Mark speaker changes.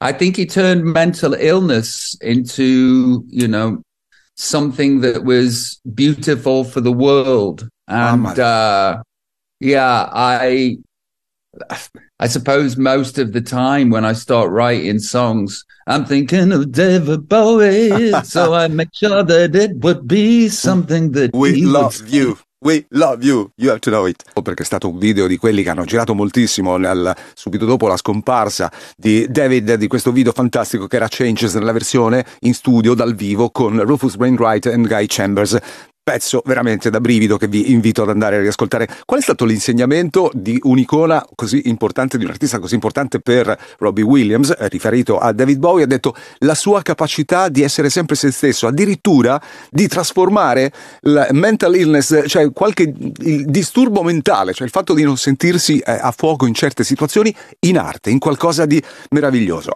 Speaker 1: I think he turned mental illness into, you know, something that was beautiful for the world. Oh, and oh uh, yeah, I, I suppose most of the time when I start writing
Speaker 2: songs, I'm thinking of David Bowie, so I make sure that it would be something that we love
Speaker 3: you. We love you, you have to know it. Perché è stato un video di quelli che hanno girato moltissimo nel, subito dopo la scomparsa di David, di questo video fantastico che era Changes nella versione in studio dal vivo con Rufus Brainwright e Guy Chambers pezzo veramente da brivido che vi invito ad andare a riascoltare. Qual è stato l'insegnamento di un'icona così importante, di un artista così importante per Robbie Williams, eh, riferito a David Bowie? Ha detto la sua capacità di essere sempre se stesso, addirittura di trasformare il mental illness, cioè qualche disturbo mentale, cioè il fatto di non sentirsi eh, a fuoco in certe situazioni, in arte, in qualcosa di meraviglioso.